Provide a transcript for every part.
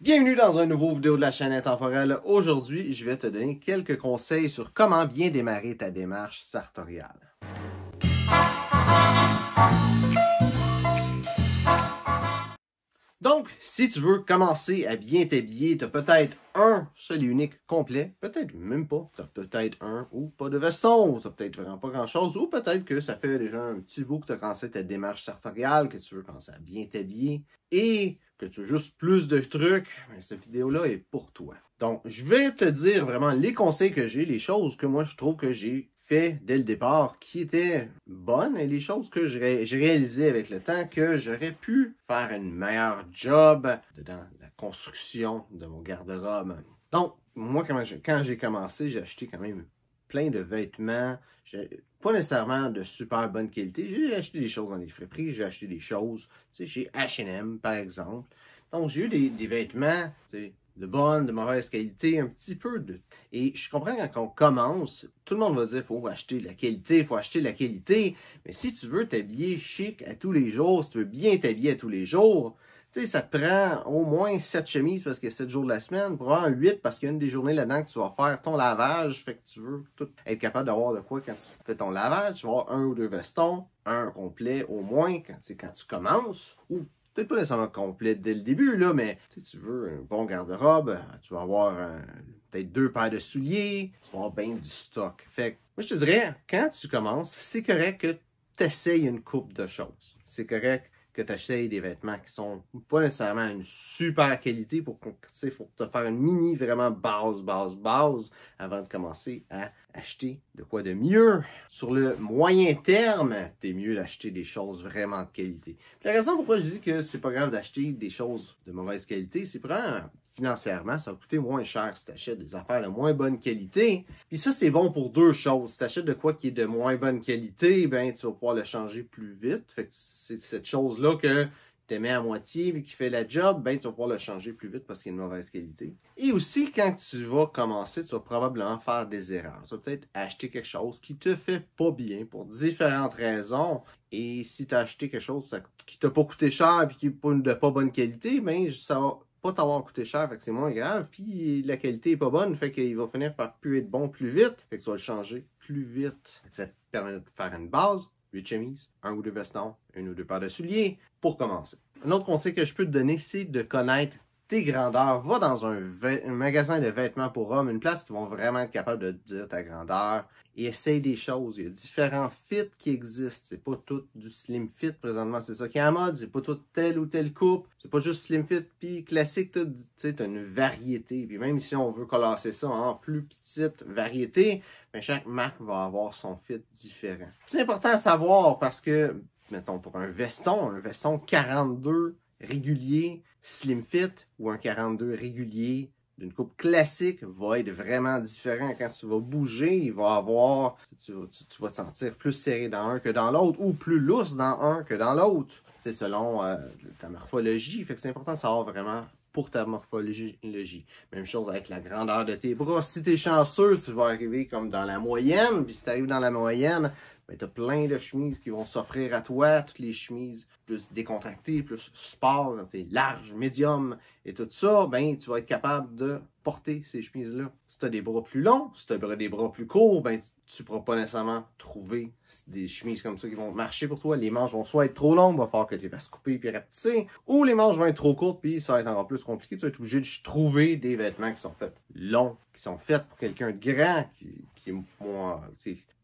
Bienvenue dans un nouveau vidéo de la chaîne temporelle. Aujourd'hui, je vais te donner quelques conseils sur comment bien démarrer ta démarche sartoriale. Donc, si tu veux commencer à bien t'habiller, tu as peut-être un seul unique complet, peut-être même pas, tu as peut-être un ou pas de veston, tu peut-être vraiment pas grand-chose, ou peut-être que ça fait déjà un petit bout que tu as commencé ta démarche sartoriale, que tu veux commencer à bien t'habiller, et que tu veux juste plus de trucs, mais cette vidéo-là est pour toi. Donc, je vais te dire vraiment les conseils que j'ai, les choses que moi je trouve que j'ai fait dès le départ qui étaient bonnes et les choses que j'ai réalisées avec le temps que j'aurais pu faire une meilleure job dans la construction de mon garde-robe. Donc, moi, quand j'ai commencé, j'ai acheté quand même plein de vêtements, pas nécessairement de super bonne qualité. J'ai acheté des choses dans des friperies, j'ai acheté des choses chez H&M, par exemple. Donc, j'ai eu des, des vêtements de bonne, de mauvaise qualité, un petit peu de... Et je comprends quand on commence, tout le monde va dire, faut acheter de la qualité, il faut acheter de la qualité. Mais si tu veux t'habiller chic à tous les jours, si tu veux bien t'habiller à tous les jours, tu sais, ça te prend au moins 7 chemises parce que 7 jours de la semaine, Prends 8 parce qu'il y a une des journées là-dedans que tu vas faire ton lavage, fait que tu veux être capable d'avoir de quoi quand tu fais ton lavage, tu vas avoir un ou deux vestons, un complet au moins quand tu, quand tu commences, ou peut-être pas nécessairement complet dès le début, là, mais tu veux un bon garde-robe, tu vas avoir peut-être deux paires de souliers, tu vas avoir bien du stock. Fait que, moi, je te dirais, quand tu commences, c'est correct que tu essayes une coupe de choses. C'est correct que tu achètes des vêtements qui sont pas nécessairement une super qualité pour il faut te faire une mini vraiment base, base, base avant de commencer à acheter de quoi de mieux. Sur le moyen terme, t'es mieux d'acheter des choses vraiment de qualité. la raison pourquoi je dis que c'est pas grave d'acheter des choses de mauvaise qualité, c'est prend financièrement, ça va coûter moins cher si tu achètes des affaires de moins bonne qualité. Puis ça, c'est bon pour deux choses. Si tu achètes de quoi qui est de moins bonne qualité, ben tu vas pouvoir le changer plus vite. Fait que c'est cette chose-là que tu mets à moitié mais qui fait la job, ben tu vas pouvoir le changer plus vite parce qu'il est de mauvaise qualité. Et aussi, quand tu vas commencer, tu vas probablement faire des erreurs. Tu vas peut-être acheter quelque chose qui te fait pas bien pour différentes raisons. Et si tu as acheté quelque chose qui t'a pas coûté cher et qui est de pas bonne qualité, ben ça va pas t'avoir coûté cher, fait que c'est moins grave. Puis la qualité est pas bonne, fait qu'il va finir par plus être bon plus vite, fait que tu vas le changer plus vite. Ça te permet de faire une base, huit chemises, un ou deux vestons, une ou deux paires de souliers, pour commencer. Un autre conseil que je peux te donner, c'est de connaître tes grandeurs. Va dans un, magasin de vêtements pour hommes, une place qui vont vraiment être capable de dire ta grandeur. Et essaye des choses. Il y a différents fits qui existent. C'est pas tout du slim fit présentement. C'est ça qui est en mode. C'est pas tout telle ou telle coupe. C'est pas juste slim fit puis classique. Tu sais, une variété. Puis même si on veut colasser ça en plus petite variété, mais ben, chaque marque va avoir son fit différent. C'est important à savoir parce que, mettons, pour un veston, un veston 42 régulier, slim fit ou un 42 régulier d'une coupe classique va être vraiment différent. Quand tu vas bouger, il va avoir, tu, vas te sentir plus serré dans un que dans l'autre ou plus lousse dans un que dans l'autre. C'est selon euh, ta morphologie. Fait que c'est important de savoir vraiment pour ta morphologie. Même chose avec la grandeur de tes bras. Si tu es chanceux, tu vas arriver comme dans la moyenne. Puis si tu arrives dans la moyenne, mais ben, tu as plein de chemises qui vont s'offrir à toi, toutes les chemises plus décontractées, plus sport, c'est large, médium et tout ça, ben tu vas être capable de porter ces chemises-là. Si tu as des bras plus longs, si tu as des bras plus courts, ben tu ne pourras pas nécessairement trouver des chemises comme ça qui vont marcher pour toi. Les manches vont soit être trop longues, il va falloir que tu vas se couper puis rapetisser, ou les manches vont être trop courtes, puis ça va être encore plus compliqué. Tu vas être obligé de trouver des vêtements qui sont faits longs, qui sont faits pour quelqu'un de grand, qui, qui est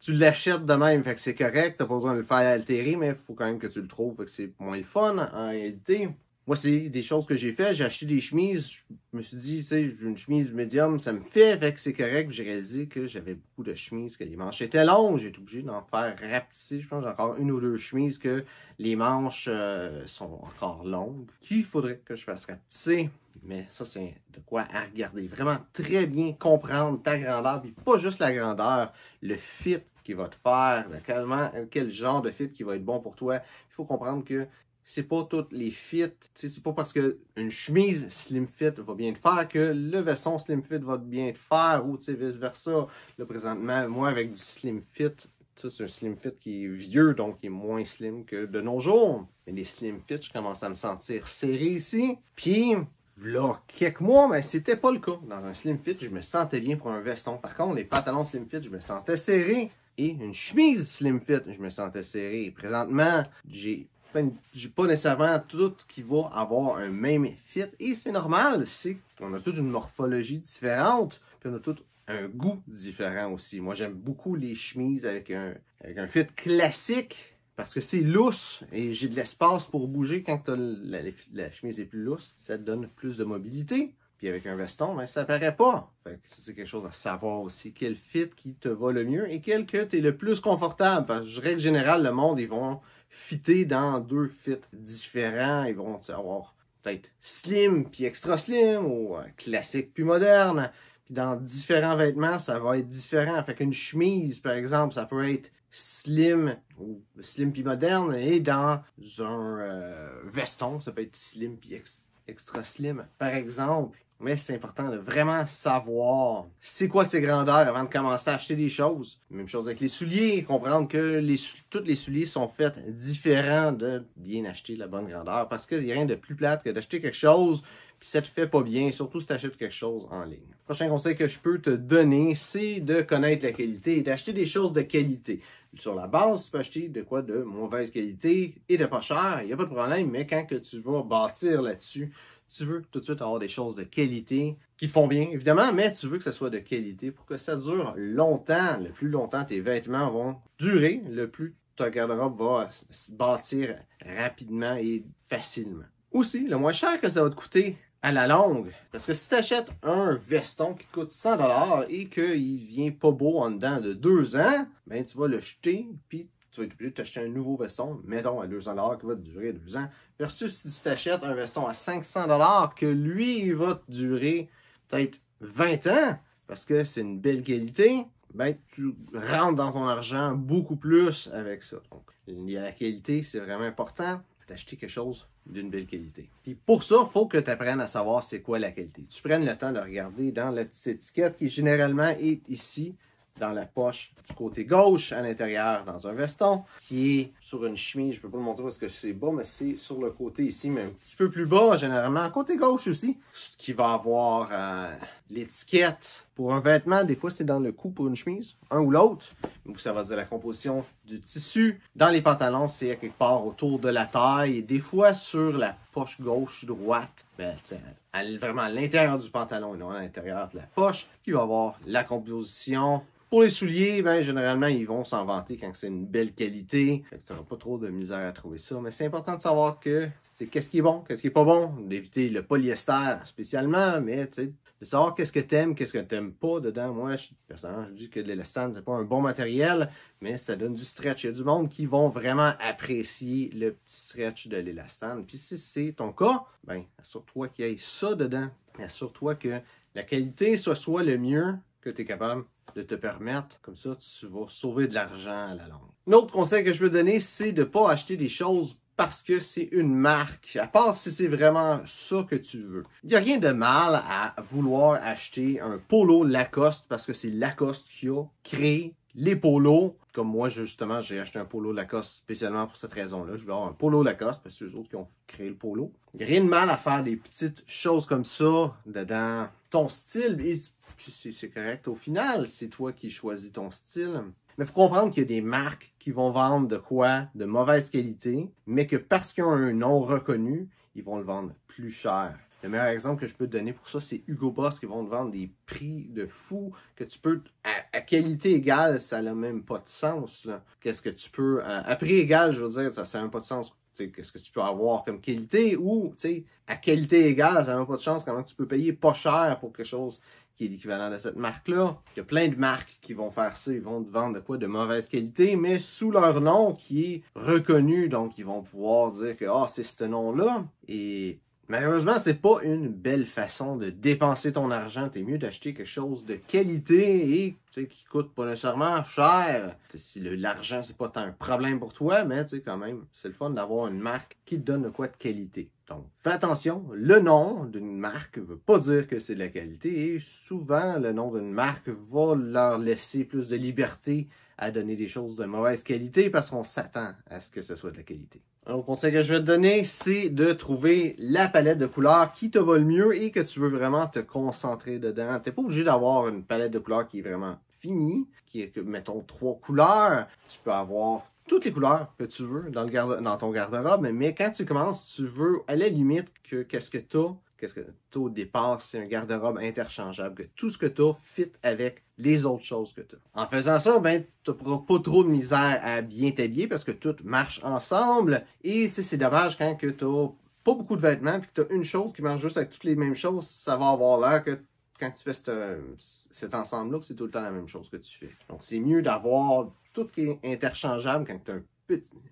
tu l'achètes de même, fait que c'est correct, t'as pas besoin de le faire altérer, mais il faut quand même que tu le trouves, que c'est moins le fun en réalité. Moi, c'est des choses que j'ai fait. J'ai acheté des chemises. Je me suis dit, tu sais, une chemise médium, ça me fait, fait que c'est correct. J'ai réalisé que j'avais beaucoup de chemises, que les manches étaient longues. J'ai été obligé d'en faire rapetisser. Je pense j'ai encore une ou deux chemises que les manches euh, sont encore longues. Qu'il faudrait que je fasse rapetisser. Mais ça, c'est de quoi à regarder. Vraiment très bien comprendre ta grandeur, puis pas juste la grandeur, le fit qui va te faire, quel genre de fit qui va être bon pour toi. Il faut comprendre que c'est pas toutes les fits. C'est pas parce que une chemise slim fit va bien te faire que le veston slim fit va bien te faire ou vice versa. Là, présentement, moi, avec du slim fit, c'est un slim fit qui est vieux, donc qui est moins slim que de nos jours. Mais les slim fits, je commence à me sentir serré ici. Puis, là, quelques mois, mais c'était pas le cas. Dans un slim fit, je me sentais bien pour un veston. Par contre, les pantalons slim fit, je me sentais serré. Et une chemise slim fit, je me sentais serré. Présentement, j'ai pas nécessairement tout qui va avoir un même fit. Et c'est normal, c'est qu'on a toute une morphologie différente, puis on a tout un goût différent aussi. Moi, j'aime beaucoup les chemises avec un fit classique, parce que c'est lousse et j'ai de l'espace pour bouger quand la, la, chemise est plus lousse. Ça te donne plus de mobilité. Puis avec un veston, ben, ça paraît pas. Fait que c'est quelque chose à savoir aussi. Quel fit qui te va le mieux et quel que tu es le plus confortable. Parce que je règle générale, le monde, ils vont fitter dans deux fits différents. Ils vont avoir peut-être slim puis extra slim ou euh, classique puis moderne. Puis dans différents vêtements, ça va être différent. Fait qu'une chemise, par exemple, ça peut être slim ou slim puis moderne et dans un euh, veston, ça peut être slim puis extra slim par exemple. Mais c'est important de vraiment savoir c'est quoi ces grandeurs avant de commencer à acheter des choses. Même chose avec les souliers, comprendre que les, tous les souliers sont faites différents de bien acheter la bonne grandeur parce qu'il n'y a rien de plus plate que d'acheter quelque chose puis ça te fait pas bien, surtout si tu achètes quelque chose en ligne. prochain conseil que je peux te donner, c'est de connaître la qualité et d'acheter des choses de qualité sur la base, tu peux acheter de quoi de mauvaise qualité et de pas cher, il n'y a pas de problème, mais quand tu vas bâtir là-dessus, tu veux tout de suite avoir des choses de qualité qui te font bien, évidemment, mais tu veux que ce soit de qualité pour que ça dure longtemps. Le plus longtemps tes vêtements vont durer, le plus ta garde-robe va se bâtir rapidement et facilement. Aussi, le moins cher que ça va te coûter à la longue. Parce que si tu achètes un veston qui coûte 100$ et qu'il vient pas beau en dedans de deux ans, ben tu vas le jeter, puis tu vas être obligé de t'acheter un nouveau veston, mettons à 200$ qui va te durer deux ans, versus si tu t'achètes un veston à 500$ que lui, il va te durer peut-être 20 ans, parce que c'est une belle qualité, ben tu rentres dans ton argent beaucoup plus avec ça. Donc, la qualité, c'est vraiment important t'acheter quelque chose d'une belle qualité. Puis pour ça, il faut que tu apprennes à savoir c'est quoi la qualité. Tu prennes le temps de regarder dans la petite étiquette qui généralement est ici dans la poche du côté gauche, à l'intérieur, dans un veston, qui est sur une chemise. Je peux pas le montrer parce que c'est bas, mais c'est sur le côté ici, mais un petit peu plus bas, généralement, côté gauche aussi. Ce qui va avoir euh, l'étiquette, pour un vêtement, des fois, c'est dans le cou pour une chemise, un ou l'autre. Ça va dire la composition du tissu. Dans les pantalons, c'est quelque part autour de la taille. Et des fois, sur la poche gauche-droite, ben, vraiment à l'intérieur du pantalon et non à l'intérieur de la poche, qui va avoir la composition. Pour les souliers, ben, généralement, ils vont s'en vanter quand c'est une belle qualité. Tu n'auras pas trop de misère à trouver ça. Mais c'est important de savoir que c'est qu'est-ce qui est bon, qu'est-ce qui est pas bon, d'éviter le polyester spécialement, mais tu sais, de qu'est-ce que t'aimes, qu'est-ce que t'aimes pas dedans. Moi, je, personnellement, je dis que l'élastane, n'est pas un bon matériel, mais ça donne du stretch. Il y a du monde qui vont vraiment apprécier le petit stretch de l'élastane. Puis si c'est ton cas, ben, assure-toi qu'il y ait ça dedans. Assure-toi que la qualité soit soit le mieux que tu es capable de te permettre. Comme ça, tu vas sauver de l'argent à la longue. Un autre conseil que je peux donner, c'est de ne pas acheter des choses parce que c'est une marque, à part si c'est vraiment ça que tu veux. Il n'y a rien de mal à vouloir acheter un polo Lacoste parce que c'est Lacoste qui a créé les polos. Comme moi, justement, j'ai acheté un polo Lacoste spécialement pour cette raison-là. Je veux avoir un polo Lacoste parce que c'est eux autres qui ont créé le polo. Il n'y a rien de mal à faire des petites choses comme ça dedans. Ton style, c'est correct au final. C'est toi qui choisis ton style. Mais il faut comprendre qu'il y a des marques qui vont vendre de quoi de mauvaise qualité, mais que parce qu'ils ont un nom reconnu, ils vont le vendre plus cher. Le meilleur exemple que je peux te donner pour ça, c'est Hugo Boss qui vont te vendre des prix de fou que tu peux, à, qualité égale, ça n'a même pas de sens. Qu'est-ce que tu peux, à, prix égal, je veux dire, ça n'a même pas de sens. Qu'est-ce que tu peux avoir comme qualité ou, tu sais, à qualité égale, ça n'a même pas de chance comment tu peux payer pas cher pour quelque chose qui est l'équivalent de cette marque-là. Il y a plein de marques qui vont faire ça, ils vont te vendre de quoi de mauvaise qualité, mais sous leur nom qui est reconnu, donc ils vont pouvoir dire que ah, c'est ce nom-là. Et malheureusement, c'est pas une belle façon de dépenser ton argent. T'es mieux d'acheter quelque chose de qualité et tu sais, qui coûte pas nécessairement cher. Si l'argent c'est pas un problème pour toi, mais tu quand même, c'est le fun d'avoir une marque qui te donne de quoi de qualité. Donc, fais attention, le nom d'une marque ne veut pas dire que c'est de la qualité et souvent le nom d'une marque va leur laisser plus de liberté à donner des choses de mauvaise qualité parce qu'on s'attend à ce que ce soit de la qualité. Un conseil que je vais te donner, c'est de trouver la palette de couleurs qui te va le mieux et que tu veux vraiment te concentrer dedans. Tu n'es pas obligé d'avoir une palette de couleurs qui est vraiment finie, qui est, que, mettons, trois couleurs. Tu peux avoir toutes les couleurs que tu veux dans, le ton garde-robe, mais quand tu commences, tu veux à la limite que qu'est-ce que tu as, qu'est-ce que tu au départ, c'est un garde-robe interchangeable, que tout ce que tu as fit avec les autres choses que tu as. En faisant ça, ben, tu n'auras pas trop de misère à bien t'habiller parce que tout marche ensemble et c'est dommage quand tu n'as pas beaucoup de vêtements puis que tu as une chose qui marche juste avec toutes les mêmes choses, ça va avoir l'air que quand tu fais cet ensemble-là, que c'est tout le temps la même chose que tu fais. Donc, c'est mieux d'avoir tout qui est interchangeable quand tu as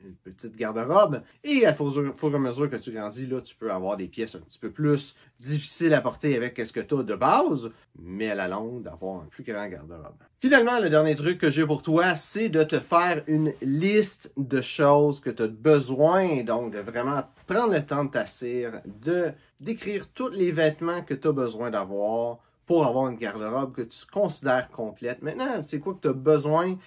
une petite garde-robe. Et à fur et à mesure que tu grandis, là, tu peux avoir des pièces un petit peu plus difficiles à porter avec ce que tu as de base, mais à la longue, d'avoir un plus grand garde-robe. Finalement, le dernier truc que j'ai pour toi, c'est de te faire une liste de choses que tu as besoin, donc de vraiment prendre le temps de t'assir, de d'écrire tous les vêtements que tu as besoin d'avoir pour avoir une garde-robe que tu considères complète. Maintenant, c'est quoi que tu as besoin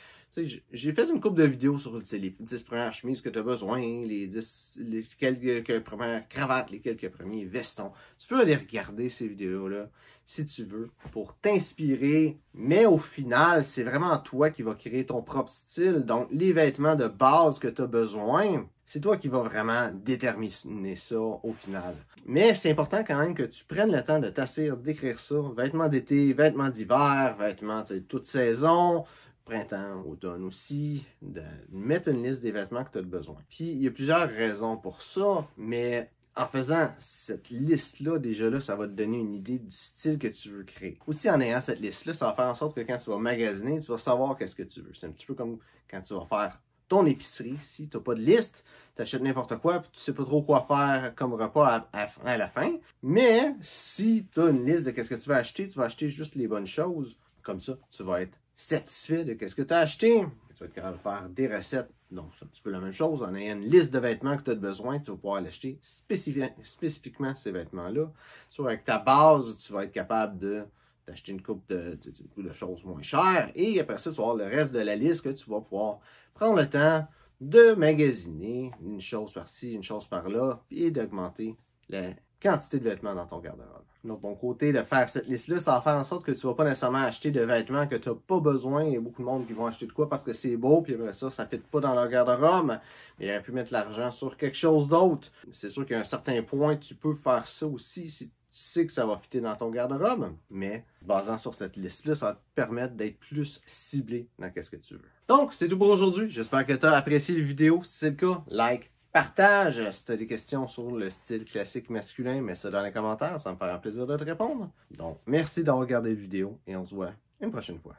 j'ai fait une coupe de vidéos sur les 10 premières chemises que tu as besoin, les 10 quelques premières cravates, les quelques premiers vestons. Tu peux aller regarder ces vidéos-là si tu veux pour t'inspirer, mais au final, c'est vraiment toi qui vas créer ton propre style. Donc, les vêtements de base que tu as besoin, c'est toi qui vas vraiment déterminer ça au final. Mais c'est important quand même que tu prennes le temps de t'asseoir, d'écrire ça. Vêtements d'été, vêtements d'hiver, vêtements de toute saison, printemps, automne aussi, de mettre une liste des vêtements que tu as besoin. Puis il y a plusieurs raisons pour ça, mais en faisant cette liste-là, déjà là, ça va te donner une idée du style que tu veux créer. Aussi, en ayant cette liste-là, ça va faire en sorte que quand tu vas magasiner, tu vas savoir qu'est-ce que tu veux. C'est un petit peu comme quand tu vas faire ton épicerie. Si tu n'as pas de liste, tu achètes n'importe quoi, puis tu sais pas trop quoi faire comme repas à, la fin. Mais si tu as une liste de qu'est-ce que tu vas acheter, tu vas acheter juste les bonnes choses. Comme ça, tu vas être satisfait de ce que tu as acheté. Tu vas être capable de faire des recettes. donc c'est un petit peu la même chose. En ayant une liste de vêtements que tu as besoin, tu vas pouvoir l'acheter spécifiquement ces vêtements-là. Soit avec ta base, tu vas être capable de d'acheter une coupe de, de, de, choses moins chères. Et après ça, tu vas avoir le reste de la liste que tu vas pouvoir prendre le temps de magasiner une chose par-ci, une chose par-là, et d'augmenter la quantité de vêtements dans ton garde-robe. Donc, bon côté de faire cette liste-là, ça va faire en sorte que tu vas pas nécessairement acheter de vêtements que tu n'as pas besoin. Il y a beaucoup de monde qui vont acheter de quoi parce que c'est beau, puis après ça, ça ne fit pas dans leur garde-robe. Et il pu mettre l'argent sur quelque chose d'autre. C'est sûr qu'à un certain point, tu peux faire ça aussi si tu sais que ça va fitter dans ton garde-robe. Mais, basant sur cette liste-là, ça va te permettre d'être plus ciblé dans ce que tu veux. Donc, c'est tout pour aujourd'hui. J'espère que tu as apprécié la vidéo. Si c'est le cas, like, Partage euh, si tu as des questions sur le style classique masculin, mets ça dans les commentaires, ça me fera plaisir de te répondre. Donc, merci d'avoir regardé la vidéo et on se voit une prochaine fois.